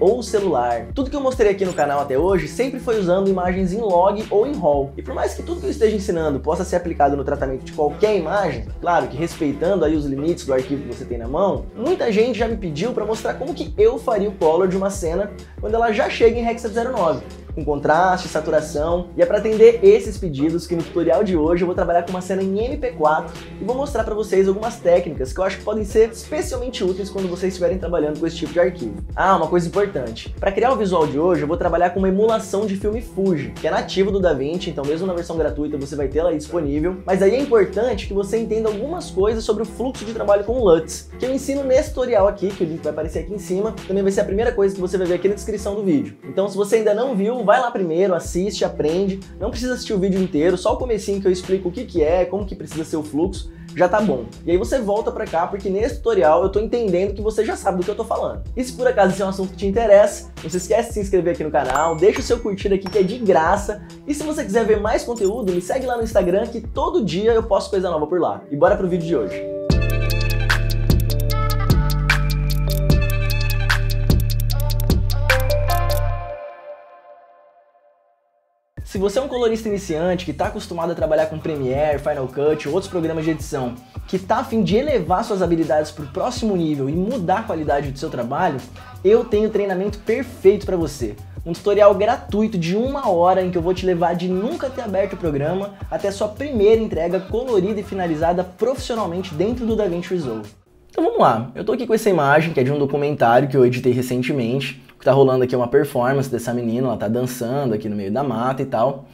ou celular. Tudo que eu mostrei aqui no canal até hoje sempre foi usando imagens em log ou em RAW. E por mais que tudo que eu esteja ensinando possa ser aplicado no tratamento de qualquer imagem, claro que respeitando aí os limites do arquivo que você tem na mão, muita gente já me pediu para mostrar como que eu faria o color de uma cena quando ela já chega em Hexa 09 com contraste, saturação. E é para atender esses pedidos que no tutorial de hoje eu vou trabalhar com uma cena em MP4 e vou mostrar para vocês algumas técnicas que eu acho que podem ser especialmente úteis quando vocês estiverem trabalhando com esse tipo de arquivo. Ah, uma coisa importante. Para criar o visual de hoje, eu vou trabalhar com uma emulação de filme Fuji, que é nativo do DaVinci, então mesmo na versão gratuita você vai tê-la disponível. Mas aí é importante que você entenda algumas coisas sobre o fluxo de trabalho com LUTs, que eu ensino nesse tutorial aqui, que o link vai aparecer aqui em cima, também vai ser a primeira coisa que você vai ver aqui na descrição do vídeo. Então se você ainda não viu, então vai lá primeiro, assiste, aprende. Não precisa assistir o vídeo inteiro, só o comecinho que eu explico o que, que é, como que precisa ser o fluxo, já tá bom. E aí você volta pra cá, porque nesse tutorial eu tô entendendo que você já sabe do que eu tô falando. E se por acaso esse é um assunto que te interessa, não se esquece de se inscrever aqui no canal, deixa o seu curtir aqui que é de graça. E se você quiser ver mais conteúdo, me segue lá no Instagram que todo dia eu posto coisa nova por lá. E bora pro vídeo de hoje. Se você é um colorista iniciante que está acostumado a trabalhar com Premiere, Final Cut ou outros programas de edição, que está afim de elevar suas habilidades para o próximo nível e mudar a qualidade do seu trabalho, eu tenho o treinamento perfeito para você. Um tutorial gratuito de uma hora em que eu vou te levar de nunca ter aberto o programa até sua primeira entrega colorida e finalizada profissionalmente dentro do DaVinci Resolve. Então vamos lá, eu estou aqui com essa imagem que é de um documentário que eu editei recentemente. O que tá rolando aqui é uma performance dessa menina, ela tá dançando aqui no meio da mata e tal.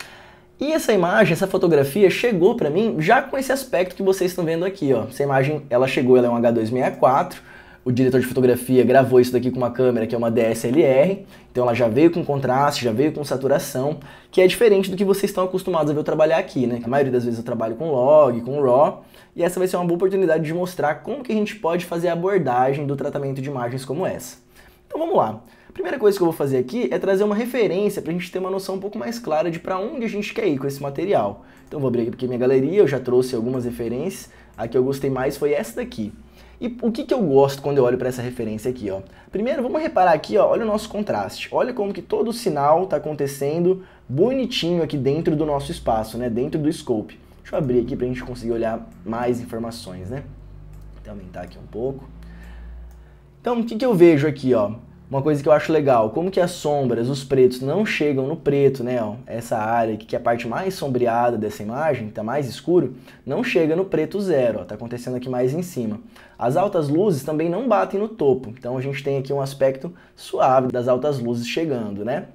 E essa imagem, essa fotografia chegou para mim já com esse aspecto que vocês estão vendo aqui, ó. Essa imagem, ela chegou, ela é um H264, o diretor de fotografia gravou isso daqui com uma câmera que é uma DSLR, então ela já veio com contraste, já veio com saturação, que é diferente do que vocês estão acostumados a ver eu trabalhar aqui, né? A maioria das vezes eu trabalho com log, com raw, e essa vai ser uma boa oportunidade de mostrar como que a gente pode fazer a abordagem do tratamento de imagens como essa. Então vamos lá. A primeira coisa que eu vou fazer aqui é trazer uma referência para a gente ter uma noção um pouco mais clara de para onde a gente quer ir com esse material. Então vou abrir aqui minha galeria, eu já trouxe algumas referências, a que eu gostei mais foi essa daqui. E o que, que eu gosto quando eu olho para essa referência aqui, ó? Primeiro, vamos reparar aqui, ó, olha o nosso contraste. Olha como que todo o sinal está acontecendo bonitinho aqui dentro do nosso espaço, né? Dentro do scope. Deixa eu abrir aqui para a gente conseguir olhar mais informações, né? Vou aumentar aqui um pouco. Então, o que, que eu vejo aqui, ó? Uma coisa que eu acho legal, como que as sombras, os pretos, não chegam no preto, né? Ó, essa área aqui, que é a parte mais sombreada dessa imagem, que está mais escuro, não chega no preto zero, está acontecendo aqui mais em cima. As altas luzes também não batem no topo, então a gente tem aqui um aspecto suave das altas luzes chegando, né?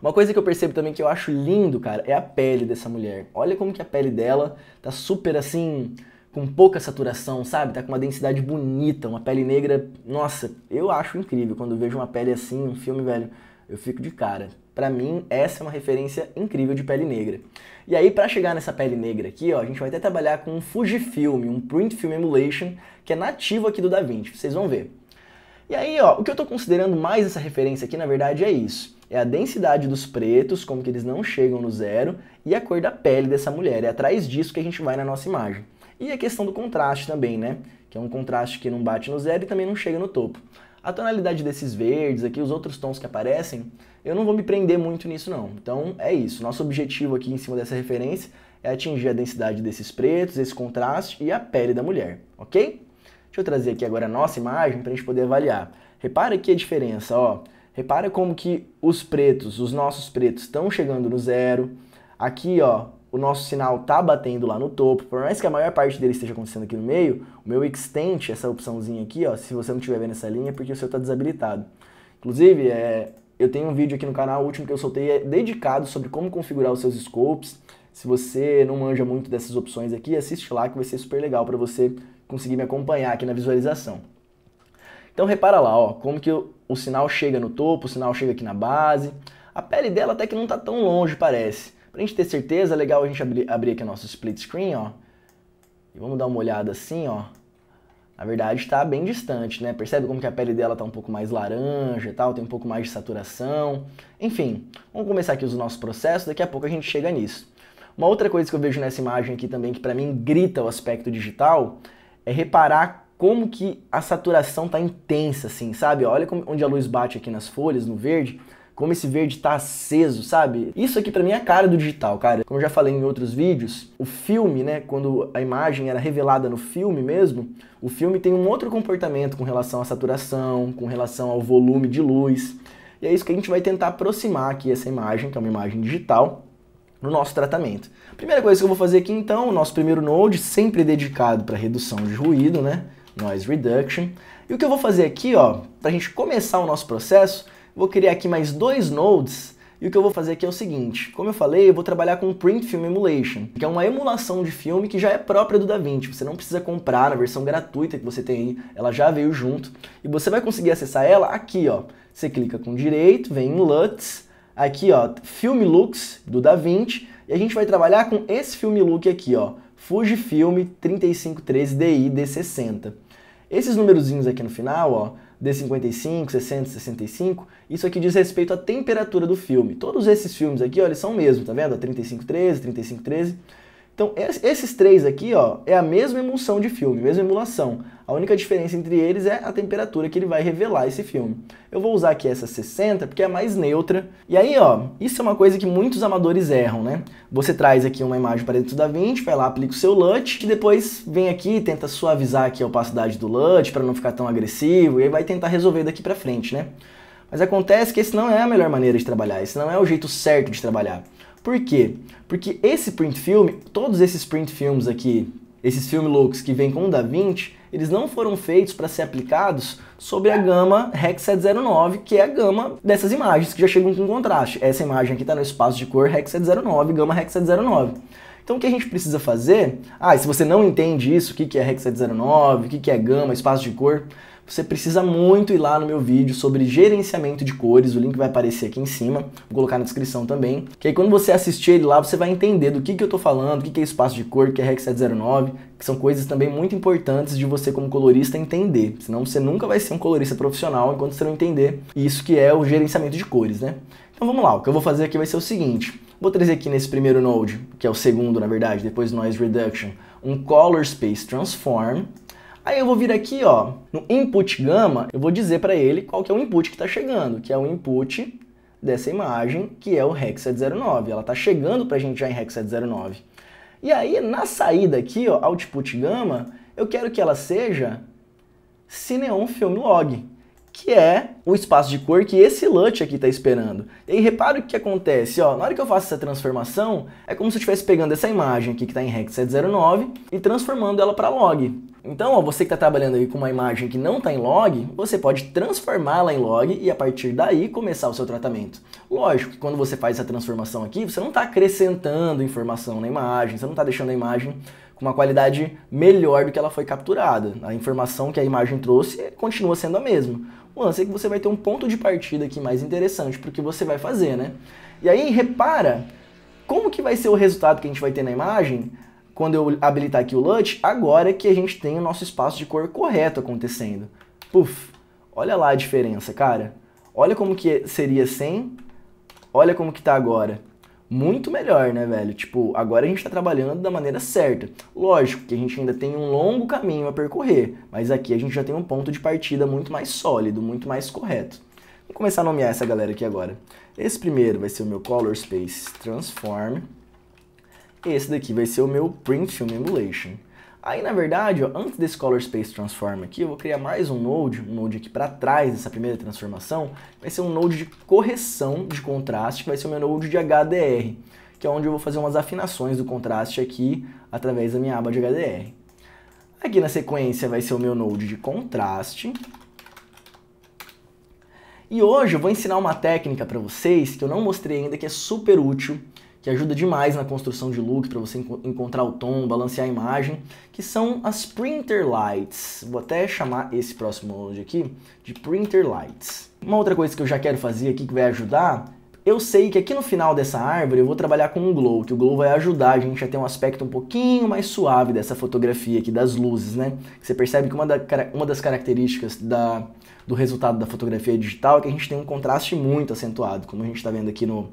Uma coisa que eu percebo também que eu acho lindo, cara, é a pele dessa mulher. Olha como que a pele dela tá super assim com pouca saturação, sabe? Tá com uma densidade bonita, uma pele negra. Nossa, eu acho incrível quando vejo uma pele assim, um filme velho, eu fico de cara. Para mim, essa é uma referência incrível de pele negra. E aí, para chegar nessa pele negra aqui, ó, a gente vai até trabalhar com um Fujifilm, um Print Film Emulation, que é nativo aqui do DaVinci, vocês vão ver. E aí, ó, o que eu tô considerando mais essa referência aqui, na verdade, é isso é a densidade dos pretos, como que eles não chegam no zero, e a cor da pele dessa mulher. É atrás disso que a gente vai na nossa imagem. E a questão do contraste também, né? Que é um contraste que não bate no zero e também não chega no topo. A tonalidade desses verdes aqui, os outros tons que aparecem, eu não vou me prender muito nisso não. Então é isso, nosso objetivo aqui em cima dessa referência é atingir a densidade desses pretos, esse contraste e a pele da mulher, ok? Deixa eu trazer aqui agora a nossa imagem para a gente poder avaliar. Repara aqui a diferença, ó. Repara como que os pretos, os nossos pretos, estão chegando no zero. Aqui, ó, o nosso sinal tá batendo lá no topo. Por mais que a maior parte dele esteja acontecendo aqui no meio, o meu extent, essa opçãozinha aqui, ó, se você não estiver vendo essa linha, é porque o seu está desabilitado. Inclusive, é, eu tenho um vídeo aqui no canal, o último que eu soltei, é dedicado sobre como configurar os seus scopes. Se você não manja muito dessas opções aqui, assiste lá que vai ser super legal para você conseguir me acompanhar aqui na visualização. Então repara lá, ó, como que o, o sinal chega no topo, o sinal chega aqui na base. A pele dela até que não está tão longe, parece. Para a gente ter certeza, é legal a gente abrir, abrir aqui o nosso split screen, ó. E vamos dar uma olhada assim, ó. Na verdade está bem distante, né? Percebe como que a pele dela está um pouco mais laranja e tal, tem um pouco mais de saturação. Enfim, vamos começar aqui os nossos processos, daqui a pouco a gente chega nisso. Uma outra coisa que eu vejo nessa imagem aqui também, que para mim grita o aspecto digital, é reparar como que a saturação tá intensa, assim, sabe? Olha como, onde a luz bate aqui nas folhas, no verde, como esse verde tá aceso, sabe? Isso aqui para mim é a cara do digital, cara. Como eu já falei em outros vídeos, o filme, né, quando a imagem era revelada no filme mesmo, o filme tem um outro comportamento com relação à saturação, com relação ao volume de luz. E é isso que a gente vai tentar aproximar aqui essa imagem, que é uma imagem digital, no nosso tratamento. Primeira coisa que eu vou fazer aqui então, o nosso primeiro node, sempre dedicado para redução de ruído, né? noise reduction. E o que eu vou fazer aqui, ó, para a gente começar o nosso processo, vou criar aqui mais dois nodes e o que eu vou fazer aqui é o seguinte, como eu falei, eu vou trabalhar com Print Film Emulation, que é uma emulação de filme que já é própria do DaVinci, você não precisa comprar na versão gratuita que você tem aí, ela já veio junto, e você vai conseguir acessar ela aqui, ó. Você clica com direito, vem em LUTs, aqui ó, Film Looks do DaVinci, e a gente vai trabalhar com esse filme look aqui, ó, Fujifilm 3513 DI D60. Esses numerozinhos aqui no final, ó, D55, 60, 65, isso aqui diz respeito à temperatura do filme. Todos esses filmes aqui, ó, eles são o mesmo, tá vendo? 35, 13, 35, 13. Então, esses três aqui, ó, é a mesma emulsão de filme, mesma emulação. A única diferença entre eles é a temperatura que ele vai revelar esse filme. Eu vou usar aqui essa 60 porque é mais neutra. E aí, ó, isso é uma coisa que muitos amadores erram, né? Você traz aqui uma imagem para dentro da 20, vai lá, aplica o seu LUT e depois vem aqui e tenta suavizar aqui a opacidade do LUT para não ficar tão agressivo e aí vai tentar resolver daqui para frente, né? Mas acontece que esse não é a melhor maneira de trabalhar, esse não é o jeito certo de trabalhar. Por quê? Porque esse print film, todos esses print films aqui, esses filmes loucos que vêm com o Da Vinci, eles não foram feitos para ser aplicados sobre a gama REC 709, que é a gama dessas imagens que já chegam com contraste. Essa imagem aqui está no espaço de cor REC 709, gama REC 709. Então o que a gente precisa fazer? Ah, se você não entende isso, o que é REC 709, o que é gama, espaço de cor, você precisa muito ir lá no meu vídeo sobre gerenciamento de cores, o link vai aparecer aqui em cima, vou colocar na descrição também, que aí quando você assistir ele lá, você vai entender do que, que eu tô falando, o que, que é espaço de cor, o que é REC 709, que são coisas também muito importantes de você como colorista entender, senão você nunca vai ser um colorista profissional enquanto você não entender isso que é o gerenciamento de cores, né? Então vamos lá, o que eu vou fazer aqui vai ser o seguinte, vou trazer aqui nesse primeiro node, que é o segundo na verdade, depois Noise Reduction, um Color Space Transform, Aí eu vou vir aqui, ó, no input gama, eu vou dizer para ele qual que é o input que está chegando, que é o input dessa imagem, que é o Hex 09. Ela está chegando para a gente já em Hex 09. E aí, na saída aqui, ó, output gama, eu quero que ela seja Cineon Film Log que é o espaço de cor que esse LUT aqui está esperando. E aí repara o que acontece, ó, na hora que eu faço essa transformação, é como se eu estivesse pegando essa imagem aqui que está em Rec 709 e transformando ela para log. Então, ó, você que está trabalhando aí com uma imagem que não está em log, você pode transformá-la em log e a partir daí começar o seu tratamento. Lógico que quando você faz essa transformação aqui, você não está acrescentando informação na imagem, você não está deixando a imagem com uma qualidade melhor do que ela foi capturada. A informação que a imagem trouxe continua sendo a mesma o lance é que você vai ter um ponto de partida aqui mais interessante porque você vai fazer, né? E aí, repara como que vai ser o resultado que a gente vai ter na imagem quando eu habilitar aqui o LUT, agora que a gente tem o nosso espaço de cor correto acontecendo. Puf, olha lá a diferença, cara. Olha como que seria sem, olha como que tá agora muito melhor, né, velho? Tipo, agora a gente tá trabalhando da maneira certa. Lógico que a gente ainda tem um longo caminho a percorrer, mas aqui a gente já tem um ponto de partida muito mais sólido, muito mais correto. Vou começar a nomear essa galera aqui agora. Esse primeiro vai ser o meu Color Space Transform. Esse daqui vai ser o meu Print Film Emulation. Aí, na verdade, ó, antes desse Color Space Transform aqui, eu vou criar mais um node, um node aqui para trás dessa primeira transformação, vai ser um node de correção de contraste, que vai ser o meu node de HDR, que é onde eu vou fazer umas afinações do contraste aqui através da minha aba de HDR. Aqui na sequência vai ser o meu node de contraste. E hoje eu vou ensinar uma técnica para vocês que eu não mostrei ainda, que é super útil que ajuda demais na construção de look para você encontrar o tom, balancear a imagem, que são as printer lights. Vou até chamar esse próximo hoje aqui de printer lights. Uma outra coisa que eu já quero fazer aqui que vai ajudar eu sei que aqui no final dessa árvore eu vou trabalhar com um glow, que o glow vai ajudar a gente a ter um aspecto um pouquinho mais suave dessa fotografia aqui, das luzes, né? Você percebe que uma, da, uma das características da, do resultado da fotografia digital é que a gente tem um contraste muito acentuado, como a gente está vendo aqui no,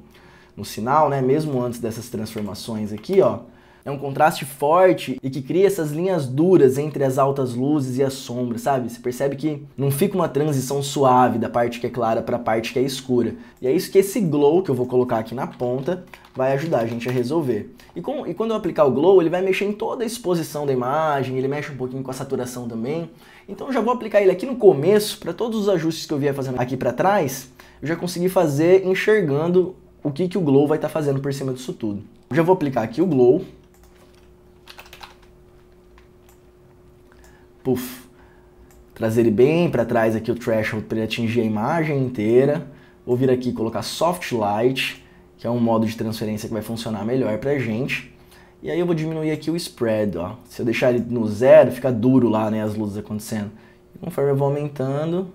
no sinal, né? Mesmo antes dessas transformações aqui, ó. É um contraste forte e que cria essas linhas duras entre as altas luzes e as sombras, sabe? Você percebe que não fica uma transição suave da parte que é clara para a parte que é escura. E é isso que esse glow que eu vou colocar aqui na ponta vai ajudar a gente a resolver. E, com, e quando eu aplicar o glow, ele vai mexer em toda a exposição da imagem, ele mexe um pouquinho com a saturação também. Então eu já vou aplicar ele aqui no começo, para todos os ajustes que eu vier fazendo aqui para trás, eu já consegui fazer enxergando o que, que o glow vai estar tá fazendo por cima disso tudo. Já vou aplicar aqui o glow. Puf. Trazer ele bem para trás aqui o threshold para ele atingir a imagem inteira. Vou vir aqui e colocar soft light, que é um modo de transferência que vai funcionar melhor para gente. E aí eu vou diminuir aqui o spread, ó. Se eu deixar ele no zero, fica duro lá, né, as luzes acontecendo. conforme eu vou aumentando,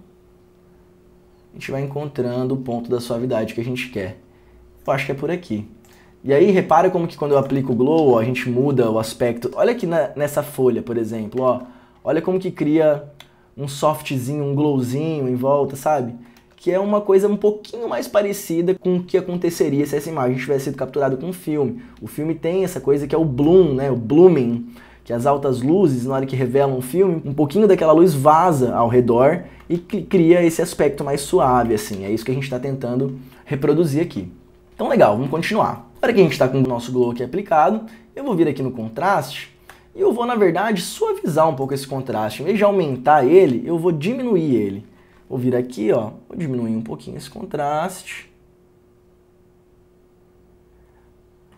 a gente vai encontrando o ponto da suavidade que a gente quer eu acho que é por aqui. E aí, repara como que quando eu aplico o glow, ó, a gente muda o aspecto. Olha aqui na, nessa folha, por exemplo, ó. Olha como que cria um softzinho, um glowzinho em volta, sabe? Que é uma coisa um pouquinho mais parecida com o que aconteceria se essa imagem tivesse sido capturada com um filme. O filme tem essa coisa que é o bloom, né? O blooming, que as altas luzes, na hora que revelam um filme, um pouquinho daquela luz vaza ao redor e cria esse aspecto mais suave, assim. É isso que a gente está tentando reproduzir aqui. Então legal, vamos continuar. Agora que a gente está com o nosso glow aqui aplicado, eu vou vir aqui no contraste e eu vou, na verdade, suavizar um pouco esse contraste. Em vez de aumentar ele, eu vou diminuir ele. Vou vir aqui, ó, vou diminuir um pouquinho esse contraste.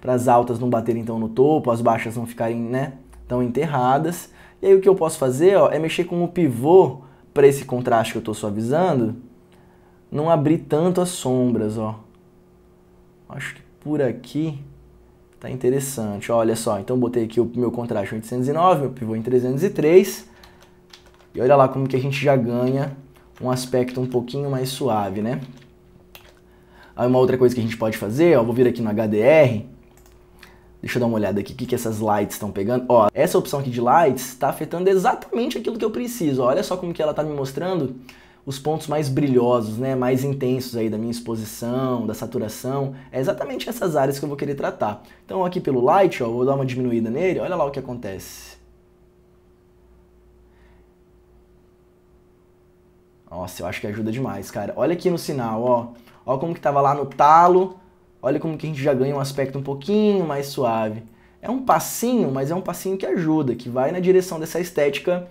Para as altas não baterem tão no topo, as baixas não ficarem, né, tão enterradas. E aí o que eu posso fazer, ó, é mexer com o pivô para esse contraste que eu estou suavizando, não abrir tanto as sombras, ó. Acho que por aqui tá interessante. Olha só, então botei aqui o meu contraste em 809, meu pivô em 303. E olha lá como que a gente já ganha um aspecto um pouquinho mais suave, né? Aí uma outra coisa que a gente pode fazer, ó, vou vir aqui no HDR. Deixa eu dar uma olhada aqui, o que, que essas lights estão pegando. Ó, essa opção aqui de lights está afetando exatamente aquilo que eu preciso. Ó, olha só como que ela está me mostrando os pontos mais brilhosos, né, mais intensos aí da minha exposição, da saturação, é exatamente essas áreas que eu vou querer tratar. Então aqui pelo light, ó, vou dar uma diminuída nele, olha lá o que acontece. Nossa, eu acho que ajuda demais, cara. Olha aqui no sinal, ó. Olha como que tava lá no talo. Olha como que a gente já ganha um aspecto um pouquinho mais suave. É um passinho, mas é um passinho que ajuda, que vai na direção dessa estética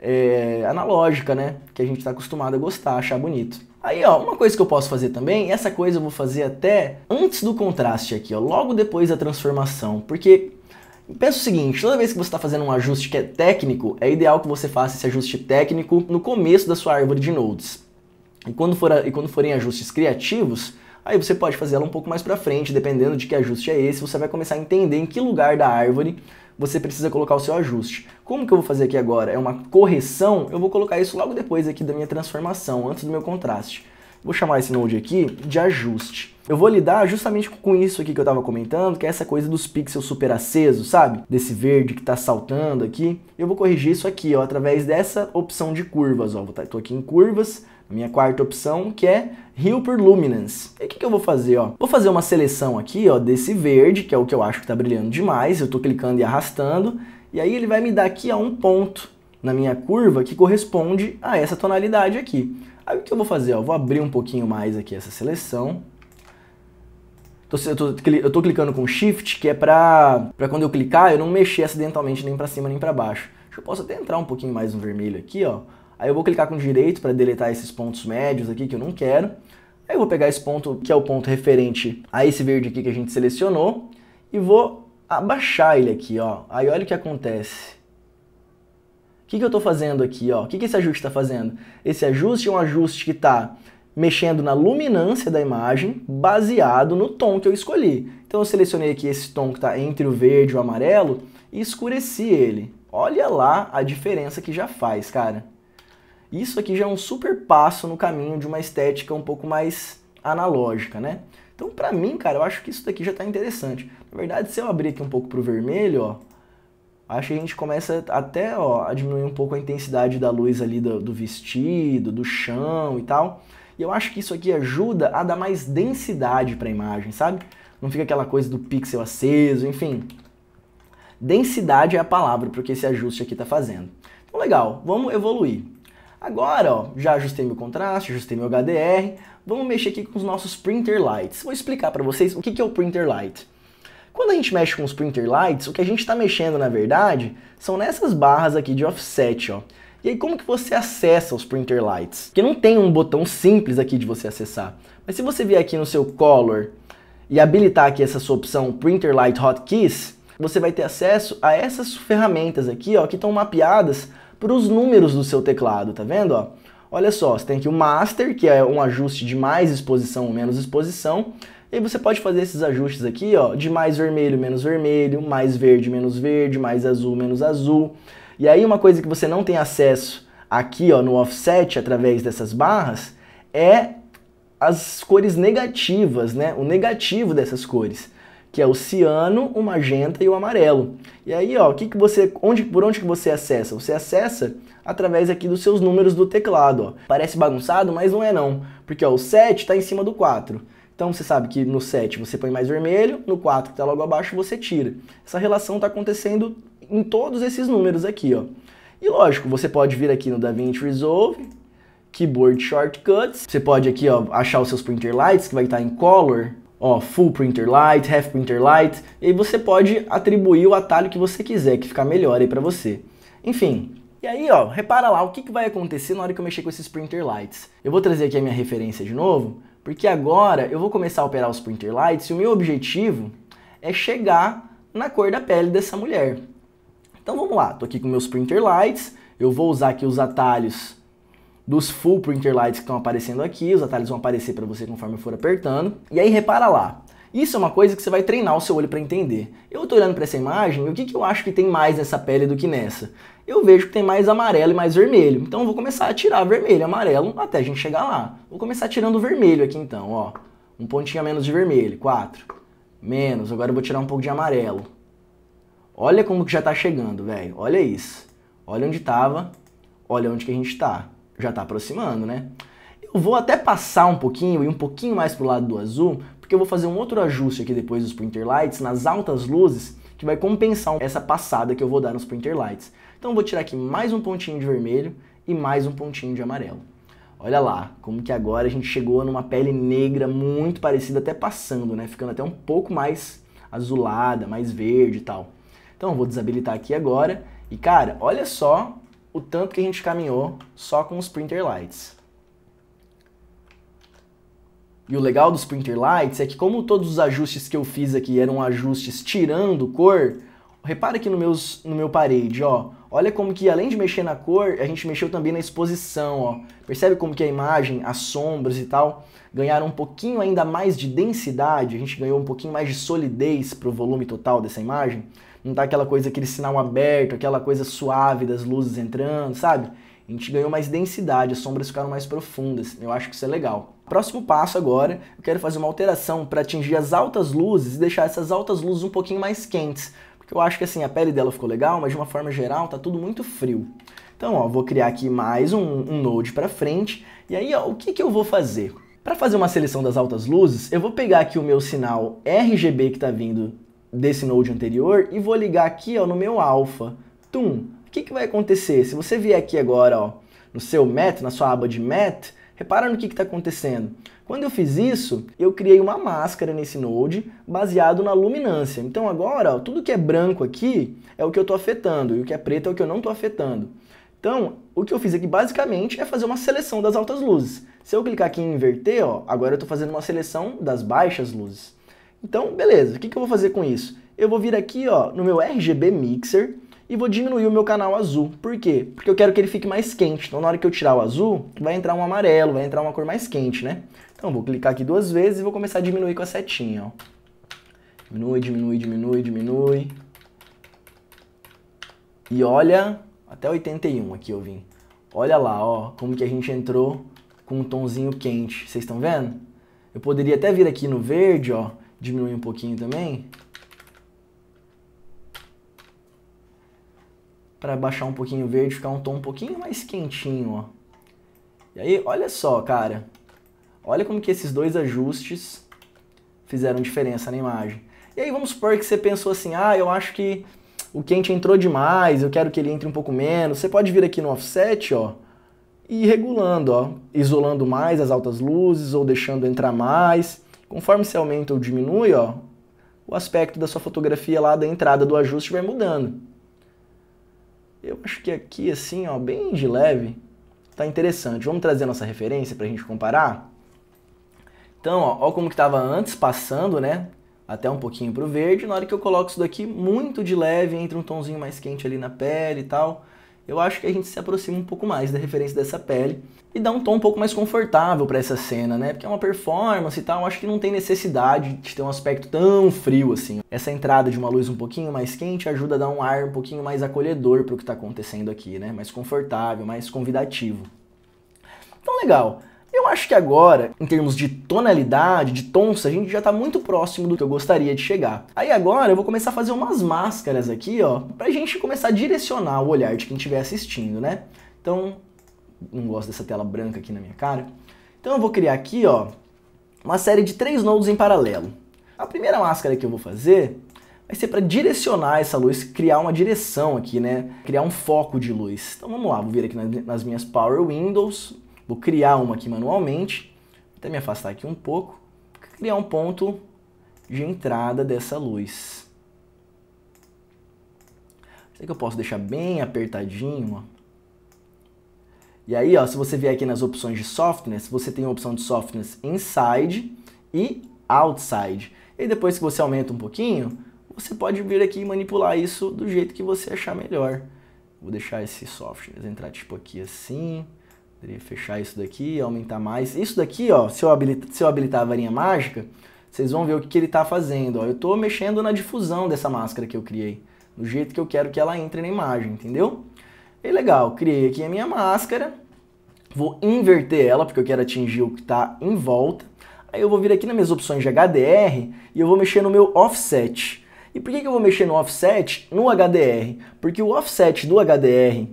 é, analógica, né? Que a gente está acostumado a gostar, achar bonito. Aí, ó, uma coisa que eu posso fazer também, essa coisa eu vou fazer até antes do contraste aqui, ó, logo depois da transformação, porque pensa o seguinte, toda vez que você está fazendo um ajuste que é técnico, é ideal que você faça esse ajuste técnico no começo da sua árvore de nodes. E quando, for e quando forem ajustes criativos, aí você pode fazer ela um pouco mais para frente, dependendo de que ajuste é esse, você vai começar a entender em que lugar da árvore você precisa colocar o seu ajuste. Como que eu vou fazer aqui agora? É uma correção? Eu vou colocar isso logo depois aqui da minha transformação, antes do meu contraste. Vou chamar esse node aqui de ajuste. Eu vou lidar justamente com isso aqui que eu estava comentando, que é essa coisa dos pixels super acesos, sabe? Desse verde que está saltando aqui. Eu vou corrigir isso aqui, ó, através dessa opção de curvas, ó. Estou tá, aqui em curvas, a minha quarta opção, que é Rio por Luminance. E o que, que, eu vou fazer, ó? Vou fazer uma seleção aqui, ó, desse verde, que é o que eu acho que está brilhando demais. Eu estou clicando e arrastando. E aí ele vai me dar aqui, ó, um ponto na minha curva que corresponde a essa tonalidade aqui. Aí o que eu vou fazer, ó? Vou abrir um pouquinho mais aqui essa seleção. Eu tô, clicando com Shift, que é pra, pra quando eu clicar, eu não mexer acidentalmente nem pra cima nem pra baixo. eu posso até entrar um pouquinho mais no vermelho aqui, ó. Aí eu vou clicar com direito para deletar esses pontos médios aqui que eu não quero. Aí eu vou pegar esse ponto, que é o ponto referente a esse verde aqui que a gente selecionou, e vou abaixar ele aqui, ó. Aí olha o que acontece. O que, que eu estou fazendo aqui, ó? O que, que esse ajuste está fazendo? Esse ajuste é um ajuste que está mexendo na luminância da imagem baseado no tom que eu escolhi. Então eu selecionei aqui esse tom que está entre o verde e o amarelo e escureci ele. Olha lá a diferença que já faz, cara. Isso aqui já é um super passo no caminho de uma estética um pouco mais analógica, né? Então, para mim, cara, eu acho que isso daqui já está interessante. Na verdade, se eu abrir aqui um pouco pro vermelho, ó, acho que a gente começa até ó, a diminuir um pouco a intensidade da luz ali do, do vestido, do chão e tal. E eu acho que isso aqui ajuda a dar mais densidade para a imagem, sabe? Não fica aquela coisa do pixel aceso, enfim. Densidade é a palavra pro que esse ajuste aqui está fazendo. Então, legal, vamos evoluir. Agora, ó, já ajustei meu contraste, ajustei meu HDR, vamos mexer aqui com os nossos printer lights. Vou explicar para vocês o que é o printer light. Quando a gente mexe com os printer lights, o que a gente está mexendo, na verdade, são nessas barras aqui de offset, ó. E aí, como que você acessa os printer lights? Porque não tem um botão simples aqui de você acessar. Mas se você vier aqui no seu color e habilitar aqui essa sua opção printer light hotkeys, você vai ter acesso a essas ferramentas aqui, ó, que estão mapeadas para os números do seu teclado, tá vendo? Ó? Olha só, você tem aqui o master, que é um ajuste de mais exposição ou menos exposição, e você pode fazer esses ajustes aqui, ó, de mais vermelho, menos vermelho, mais verde, menos verde, mais azul, menos azul. E aí uma coisa que você não tem acesso aqui, ó, no offset através dessas barras é as cores negativas, né? O negativo dessas cores que é o ciano, o magenta e o amarelo. E aí, ó, que que você, onde, por onde que você acessa? Você acessa através aqui dos seus números do teclado. Ó. Parece bagunçado, mas não é não, porque ó, o 7 está em cima do 4. Então você sabe que no 7 você põe mais vermelho, no 4 que está logo abaixo você tira. Essa relação está acontecendo em todos esses números aqui. ó. E lógico, você pode vir aqui no DaVinci Resolve, Keyboard Shortcuts, você pode aqui ó, achar os seus printer lights que vai estar tá em Color, ó, full printer light, half printer light, e aí você pode atribuir o atalho que você quiser, que ficar melhor aí para você. Enfim, e aí, ó, repara lá o que, que vai acontecer na hora que eu mexer com esses printer lights. Eu vou trazer aqui a minha referência de novo, porque agora eu vou começar a operar os printer lights e o meu objetivo é chegar na cor da pele dessa mulher. Então vamos lá, tô aqui com meus printer lights, eu vou usar aqui os atalhos dos full printer lights que estão aparecendo aqui, os atalhos vão aparecer para você conforme eu for apertando. E aí repara lá, isso é uma coisa que você vai treinar o seu olho para entender. Eu estou olhando para essa imagem e o que, que eu acho que tem mais nessa pele do que nessa? Eu vejo que tem mais amarelo e mais vermelho, então eu vou começar a tirar vermelho e amarelo até a gente chegar lá. Vou começar tirando vermelho aqui então, ó. Um pontinho a menos de vermelho, 4. Menos, agora eu vou tirar um pouco de amarelo. Olha como que já está chegando, velho. Olha isso. Olha onde estava, olha onde que a gente está já está aproximando, né? Eu vou até passar um pouquinho e um pouquinho mais pro lado do azul, porque eu vou fazer um outro ajuste aqui depois dos printer Lights, nas altas luzes, que vai compensar essa passada que eu vou dar nos printer Lights. Então eu vou tirar aqui mais um pontinho de vermelho e mais um pontinho de amarelo. Olha lá, como que agora a gente chegou numa pele negra muito parecida até passando, né? Ficando até um pouco mais azulada, mais verde e tal. Então eu vou desabilitar aqui agora. E cara, olha só o tanto que a gente caminhou só com os printer lights. E o legal dos printer lights é que como todos os ajustes que eu fiz aqui eram ajustes tirando cor, repara aqui no, meus, no meu parede, ó, Olha como que além de mexer na cor, a gente mexeu também na exposição, ó. Percebe como que a imagem, as sombras e tal ganharam um pouquinho ainda mais de densidade, a gente ganhou um pouquinho mais de solidez para o volume total dessa imagem. Não tá aquela coisa, aquele sinal aberto, aquela coisa suave das luzes entrando, sabe? A gente ganhou mais densidade, as sombras ficaram mais profundas. Eu acho que isso é legal. Próximo passo agora, eu quero fazer uma alteração para atingir as altas luzes e deixar essas altas luzes um pouquinho mais quentes. Porque eu acho que assim, a pele dela ficou legal, mas de uma forma geral tá tudo muito frio. Então, ó, vou criar aqui mais um, um node para frente. E aí, ó, o que, que eu vou fazer? Para fazer uma seleção das altas luzes, eu vou pegar aqui o meu sinal RGB que está vindo desse node anterior e vou ligar aqui ó, no meu alfa. Tum! O que, que vai acontecer? Se você vier aqui agora ó, no seu Met, na sua aba de Met, Repara no que está acontecendo. Quando eu fiz isso, eu criei uma máscara nesse node baseado na luminância. Então agora, ó, tudo que é branco aqui é o que eu estou afetando e o que é preto é o que eu não estou afetando. Então, o que eu fiz aqui basicamente é fazer uma seleção das altas luzes. Se eu clicar aqui em inverter, ó, agora eu estou fazendo uma seleção das baixas luzes. Então, beleza, o que, que eu vou fazer com isso? Eu vou vir aqui ó, no meu RGB Mixer, e vou diminuir o meu canal azul. Por quê? Porque eu quero que ele fique mais quente. Então na hora que eu tirar o azul, vai entrar um amarelo, vai entrar uma cor mais quente, né? Então vou clicar aqui duas vezes e vou começar a diminuir com a setinha, ó. Diminui, diminui, diminui, diminui. E olha, até 81 aqui eu vim. Olha lá, ó, como que a gente entrou com um tonzinho quente. Vocês estão vendo? Eu poderia até vir aqui no verde, ó, diminuir um pouquinho também. para baixar um pouquinho o verde, ficar um tom um pouquinho mais quentinho, ó. E aí, olha só, cara. Olha como que esses dois ajustes fizeram diferença na imagem. E aí vamos supor que você pensou assim, ah, eu acho que o quente entrou demais, eu quero que ele entre um pouco menos. Você pode vir aqui no offset, ó, e ir regulando, ó, isolando mais as altas luzes ou deixando entrar mais. Conforme você aumenta ou diminui, ó, o aspecto da sua fotografia lá da entrada do ajuste vai mudando. Eu acho que aqui, assim, ó, bem de leve, tá interessante. Vamos trazer a nossa referência para a gente comparar? Então, ó, ó como que tava antes, passando, né? Até um pouquinho pro verde. Na hora que eu coloco isso daqui, muito de leve, entra um tonzinho mais quente ali na pele e tal eu acho que a gente se aproxima um pouco mais da referência dessa pele e dá um tom um pouco mais confortável para essa cena, né? Porque é uma performance e tal, eu acho que não tem necessidade de ter um aspecto tão frio assim. Essa entrada de uma luz um pouquinho mais quente ajuda a dar um ar um pouquinho mais acolhedor para o que está acontecendo aqui, né? Mais confortável, mais convidativo. Então legal. Eu acho que agora, em termos de tonalidade, de tons, a gente já está muito próximo do que eu gostaria de chegar. Aí agora eu vou começar a fazer umas máscaras aqui, ó, pra gente começar a direcionar o olhar de quem estiver assistindo, né? Então, não gosto dessa tela branca aqui na minha cara. Então eu vou criar aqui, ó, uma série de três nodos em paralelo. A primeira máscara que eu vou fazer vai ser para direcionar essa luz, criar uma direção aqui, né? Criar um foco de luz. Então vamos lá, vou vir aqui nas minhas Power Windows, Vou criar uma aqui manualmente, vou até me afastar aqui um pouco, criar um ponto de entrada dessa luz. Sei que eu posso deixar bem apertadinho, ó. E aí, ó, se você vier aqui nas opções de softness, você tem a opção de softness inside e outside. E depois que você aumenta um pouquinho, você pode vir aqui e manipular isso do jeito que você achar melhor. Vou deixar esse softness entrar tipo aqui assim. Poderia fechar isso daqui, aumentar mais. Isso daqui, ó, se eu, habilita, se eu habilitar a varinha mágica, vocês vão ver o que, que ele está fazendo. Ó. Eu estou mexendo na difusão dessa máscara que eu criei, do jeito que eu quero que ela entre na imagem, entendeu? E legal, criei aqui a minha máscara, vou inverter ela, porque eu quero atingir o que está em volta. Aí eu vou vir aqui nas minhas opções de HDR e eu vou mexer no meu offset. E por que, que eu vou mexer no offset? No HDR, porque o offset do HDR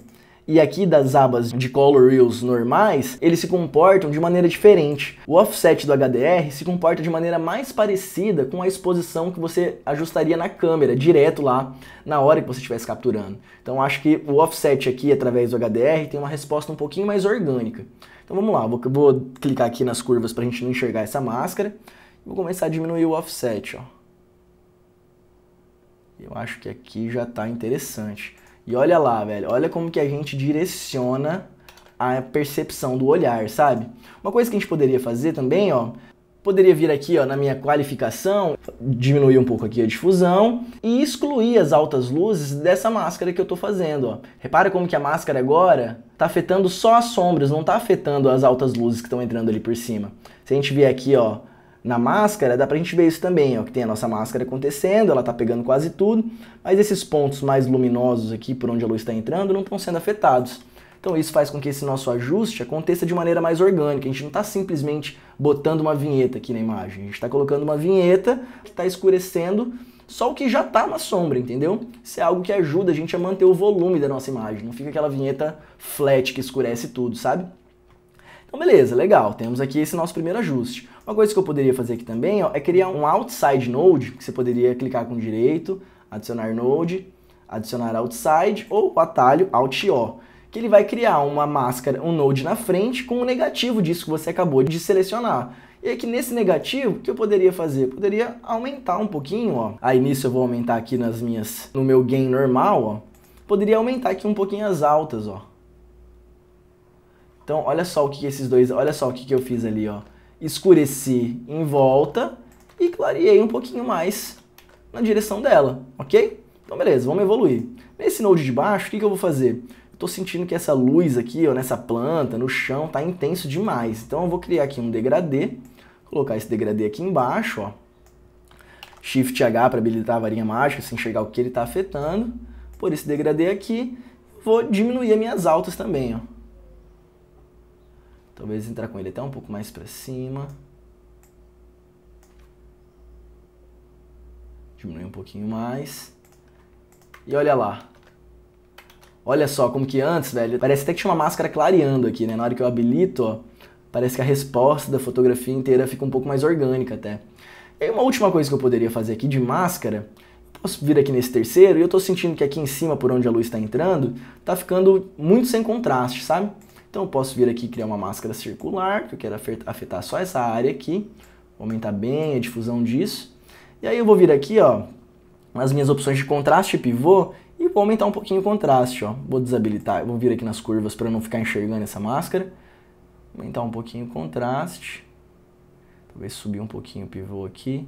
e aqui das abas de Color Reels normais, eles se comportam de maneira diferente. O offset do HDR se comporta de maneira mais parecida com a exposição que você ajustaria na câmera, direto lá, na hora que você estivesse capturando. Então acho que o offset aqui, através do HDR, tem uma resposta um pouquinho mais orgânica. Então vamos lá, vou, vou clicar aqui nas curvas para a gente não enxergar essa máscara. Vou começar a diminuir o offset, ó. Eu acho que aqui já está interessante. E olha lá, velho, olha como que a gente direciona a percepção do olhar, sabe? Uma coisa que a gente poderia fazer também, ó, poderia vir aqui, ó, na minha qualificação, diminuir um pouco aqui a difusão e excluir as altas luzes dessa máscara que eu tô fazendo, ó. Repara como que a máscara agora tá afetando só as sombras, não tá afetando as altas luzes que estão entrando ali por cima. Se a gente vier aqui, ó, na máscara dá pra gente ver isso também, ó, que tem a nossa máscara acontecendo, ela tá pegando quase tudo, mas esses pontos mais luminosos aqui por onde a luz está entrando não estão sendo afetados. Então isso faz com que esse nosso ajuste aconteça de maneira mais orgânica. A gente não está simplesmente botando uma vinheta aqui na imagem. A gente está colocando uma vinheta que está escurecendo só o que já está na sombra, entendeu? Isso é algo que ajuda a gente a manter o volume da nossa imagem. Não fica aquela vinheta flat que escurece tudo, sabe? Então beleza, legal. Temos aqui esse nosso primeiro ajuste. Uma coisa que eu poderia fazer aqui também ó, é criar um outside node, que você poderia clicar com direito, adicionar node, adicionar outside ou o atalho alt-o, que ele vai criar uma máscara, um node na frente com o negativo disso que você acabou de selecionar. E aqui é nesse negativo, o que eu poderia fazer? Poderia aumentar um pouquinho, ó. Aí nisso eu vou aumentar aqui nas minhas, no meu gain normal, ó. Poderia aumentar aqui um pouquinho as altas, ó. Então, olha só o que esses dois, olha só o que, que eu fiz ali, ó escureci em volta e clareei um pouquinho mais na direção dela, ok? Então beleza, vamos evoluir. Nesse node de baixo, o que, que eu vou fazer? Eu sentindo que essa luz aqui, ó, nessa planta, no chão, está intenso demais. Então eu vou criar aqui um degradê, colocar esse degradê aqui embaixo, ó. Shift H para habilitar a varinha mágica, sem enxergar o que ele está afetando. Por esse degradê aqui, vou diminuir as minhas altas também, ó. Talvez entrar com ele até um pouco mais para cima. Diminuir um pouquinho mais. E olha lá. Olha só como que antes, velho, parece até que tinha uma máscara clareando aqui, né? Na hora que eu habilito, ó, parece que a resposta da fotografia inteira fica um pouco mais orgânica até. E aí uma última coisa que eu poderia fazer aqui de máscara, posso vir aqui nesse terceiro e eu tô sentindo que aqui em cima, por onde a luz está entrando, tá ficando muito sem contraste, sabe? Então eu posso vir aqui criar uma máscara circular, que eu quero afetar só essa área aqui, vou aumentar bem a difusão disso. E aí eu vou vir aqui, ó, nas minhas opções de contraste e pivô, e vou aumentar um pouquinho o contraste, ó. Vou desabilitar, vou vir aqui nas curvas para não ficar enxergando essa máscara. Aumentar um pouquinho o contraste. Talvez subir um pouquinho o pivô aqui.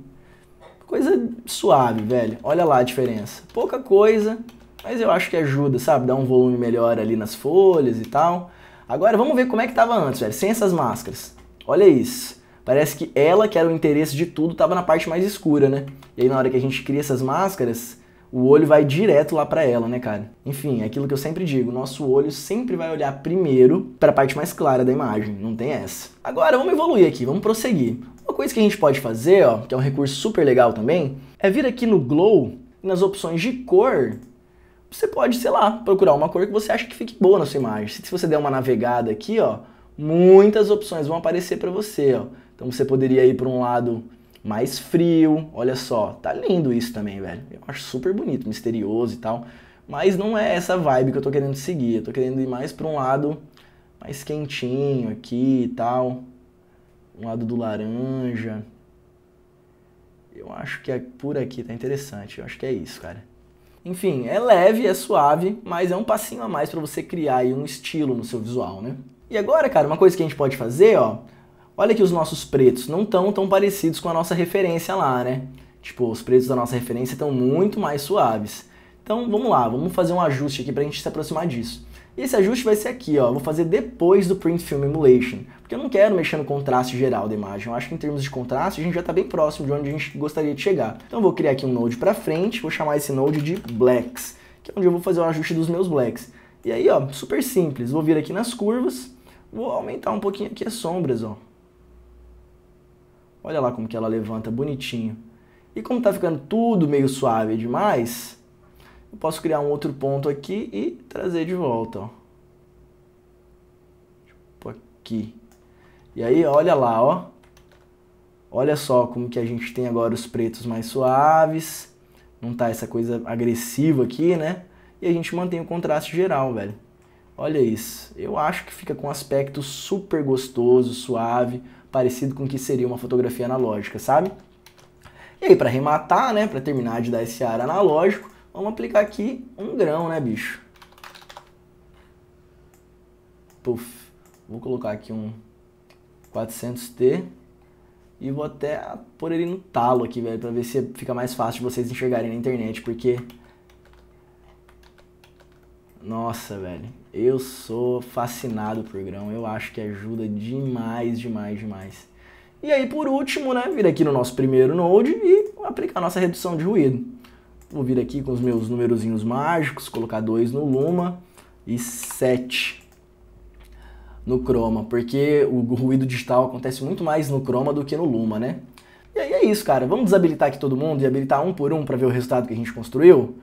Coisa suave, velho. Olha lá a diferença. Pouca coisa, mas eu acho que ajuda, sabe? Dá um volume melhor ali nas folhas e tal. Agora vamos ver como é que estava antes, velho, sem essas máscaras. Olha isso. Parece que ela, que era o interesse de tudo, estava na parte mais escura, né? E aí na hora que a gente cria essas máscaras, o olho vai direto lá para ela, né, cara? Enfim, é aquilo que eu sempre digo, nosso olho sempre vai olhar primeiro para a parte mais clara da imagem, não tem essa. Agora vamos evoluir aqui, vamos prosseguir. Uma coisa que a gente pode fazer, ó, que é um recurso super legal também, é vir aqui no Glow, nas opções de cor, você pode, sei lá, procurar uma cor que você acha que fique boa na sua imagem. Se você der uma navegada aqui, ó, muitas opções vão aparecer para você, ó. Então você poderia ir para um lado mais frio, olha só, tá lindo isso também, velho. Eu acho super bonito, misterioso e tal, mas não é essa vibe que eu tô querendo seguir. Eu tô querendo ir mais para um lado mais quentinho aqui e tal. Um lado do laranja. Eu acho que é por aqui tá interessante. Eu acho que é isso, cara. Enfim, é leve, é suave, mas é um passinho a mais para você criar aí um estilo no seu visual, né? E agora, cara, uma coisa que a gente pode fazer, ó, olha que os nossos pretos não estão tão parecidos com a nossa referência lá, né? Tipo, os pretos da nossa referência estão muito mais suaves. Então, vamos lá, vamos fazer um ajuste aqui para a gente se aproximar disso. E esse ajuste vai ser aqui, ó, vou fazer depois do Print Film Emulation porque eu não quero mexer no contraste geral da imagem. Eu acho que em termos de contraste, a gente já está bem próximo de onde a gente gostaria de chegar. Então eu vou criar aqui um node para frente, vou chamar esse node de blacks, que é onde eu vou fazer o ajuste dos meus blacks. E aí, ó, super simples. Vou vir aqui nas curvas, vou aumentar um pouquinho aqui as sombras, ó. Olha lá como que ela levanta, bonitinho. E como está ficando tudo meio suave demais, eu posso criar um outro ponto aqui e trazer de volta, ó. Tipo aqui. E aí, olha lá, ó. Olha só como que a gente tem agora os pretos mais suaves. Não tá essa coisa agressiva aqui, né? E a gente mantém o contraste geral, velho. Olha isso. Eu acho que fica com um aspecto super gostoso, suave, parecido com o que seria uma fotografia analógica, sabe? E aí, para rematar, né, para terminar de dar esse ar analógico, vamos aplicar aqui um grão, né, bicho? Puf. Vou colocar aqui um 400T. E vou até pôr ele no talo aqui, velho, pra ver se fica mais fácil de vocês enxergarem na internet, porque... Nossa, velho, eu sou fascinado por grão, eu acho que ajuda demais, demais, demais. E aí, por último, né, vir aqui no nosso primeiro node e aplicar a nossa redução de ruído. Vou vir aqui com os meus numerozinhos mágicos, colocar 2 no Luma e 7 no chroma, porque o ruído digital acontece muito mais no chroma do que no luma, né? E aí é isso, cara. Vamos desabilitar aqui todo mundo e habilitar um por um para ver o resultado que a gente construiu?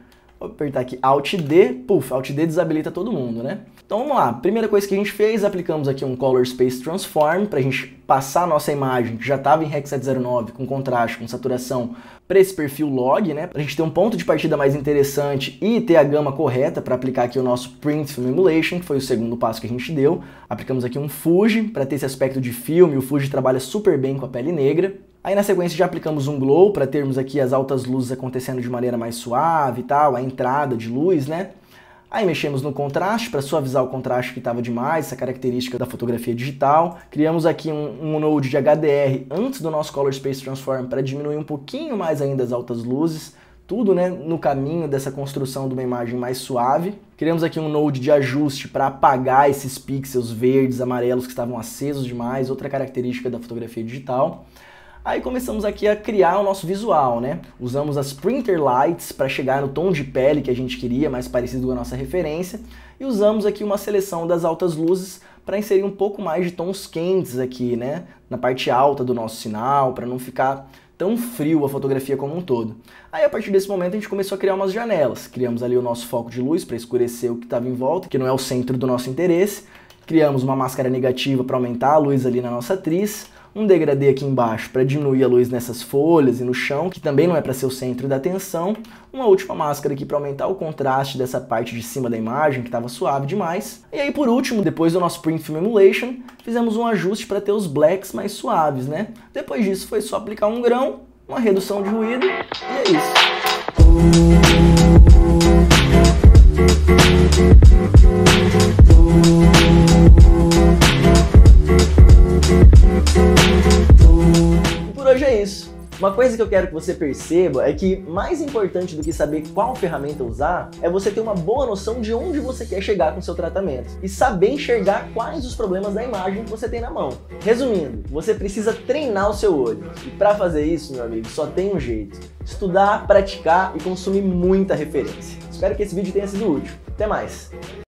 Vou apertar aqui Alt D, puf, Alt D desabilita todo mundo, né? Então vamos lá, primeira coisa que a gente fez, aplicamos aqui um Color Space Transform para a gente passar a nossa imagem, que já estava em Rec 709, com contraste, com saturação, para esse perfil log, né? Para a gente ter um ponto de partida mais interessante e ter a gama correta para aplicar aqui o nosso Print Film Emulation, que foi o segundo passo que a gente deu. Aplicamos aqui um Fuji para ter esse aspecto de filme, o Fuji trabalha super bem com a pele negra. Aí na sequência já aplicamos um glow para termos aqui as altas luzes acontecendo de maneira mais suave e tal, a entrada de luz, né? Aí mexemos no contraste para suavizar o contraste que estava demais, essa característica da fotografia digital. Criamos aqui um, um node de HDR antes do nosso Color Space Transform para diminuir um pouquinho mais ainda as altas luzes. Tudo né, no caminho dessa construção de uma imagem mais suave. Criamos aqui um node de ajuste para apagar esses pixels verdes, amarelos que estavam acesos demais, outra característica da fotografia digital. Aí começamos aqui a criar o nosso visual, né? Usamos as printer lights para chegar no tom de pele que a gente queria, mais parecido com a nossa referência, e usamos aqui uma seleção das altas luzes para inserir um pouco mais de tons quentes aqui, né? Na parte alta do nosso sinal, para não ficar tão frio a fotografia como um todo. Aí a partir desse momento a gente começou a criar umas janelas. Criamos ali o nosso foco de luz para escurecer o que estava em volta, que não é o centro do nosso interesse. Criamos uma máscara negativa para aumentar a luz ali na nossa atriz um degradê aqui embaixo para diminuir a luz nessas folhas e no chão, que também não é para ser o centro da atenção, uma última máscara aqui para aumentar o contraste dessa parte de cima da imagem, que estava suave demais. E aí, por último, depois do nosso Print Film Emulation, fizemos um ajuste para ter os blacks mais suaves, né? Depois disso, foi só aplicar um grão, uma redução de ruído, e é isso. Uma coisa que eu quero que você perceba é que mais importante do que saber qual ferramenta usar é você ter uma boa noção de onde você quer chegar com seu tratamento e saber enxergar quais os problemas da imagem que você tem na mão. Resumindo, você precisa treinar o seu olho. E para fazer isso, meu amigo, só tem um jeito: estudar, praticar e consumir muita referência. Espero que esse vídeo tenha sido útil. Até mais!